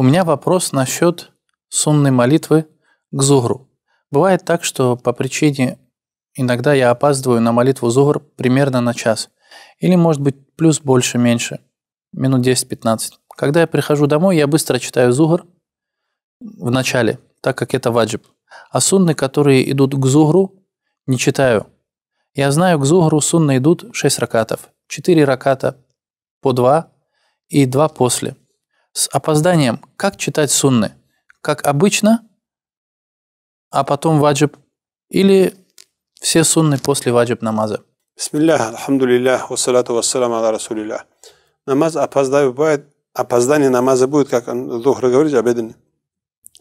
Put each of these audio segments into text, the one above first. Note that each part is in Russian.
У меня вопрос насчет сунной молитвы к Зугру. Бывает так, что по причине иногда я опаздываю на молитву Зугр примерно на час. Или может быть плюс больше-меньше, минут 10-15. Когда я прихожу домой, я быстро читаю Зугр в начале, так как это ваджиб. А сунны, которые идут к Зугру, не читаю. Я знаю, к Зугру сунны идут 6 ракатов, 4 раката по 2 и 2 после с опозданием, как читать сунны? Как обычно, а потом ваджиб? Или все сунны после ваджиб намаза? Бисмиллях, алхамдулиллях, вассалату вассалам аля расулиллях. Намаз опоздаю бывает, опоздание намаза будет, как Зухра говорит, обеденный.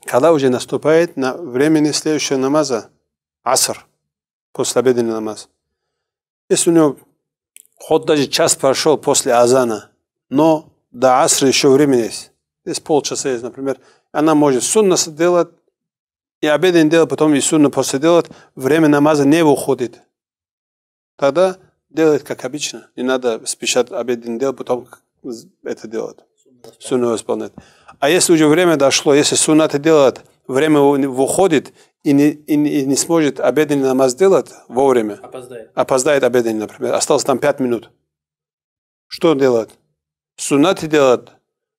Когда уже наступает на времени следующего намаза, аср, после обеденного намаза Если у него хоть даже час прошел после азана, но до асры еще время есть. Здесь полчаса есть, например. Она может сунна делать, и обед не делать, потом и сунна после делать. Время намаза не уходит. Тогда делает как обычно. Не надо спешать обед не делать, потом это делать. Сунну исполнять. А если уже время дошло, если сунна это делает, время выходит, и не, и, не, и не сможет обеденный намаз делать вовремя. Опоздает. Опоздает обеденный, например. Осталось там 5 минут. Что делать? суннати делать,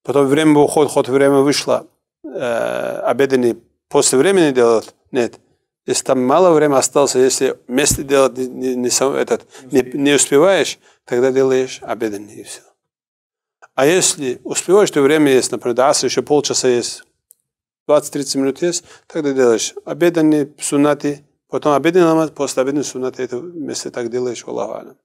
потом время в уход, ход время вышло, э, обеденный после времени делать, нет. Если там мало времени осталось, если вместе делать не, не, не, этот, не, не успеваешь, тогда делаешь обеденный и все. А если успеваешь, то время есть, например, до еще полчаса есть, 20-30 минут есть, тогда делаешь обеденный, суннати, потом обеденный намаз, после обеденного суннати, это вместе так делаешь, Аллаху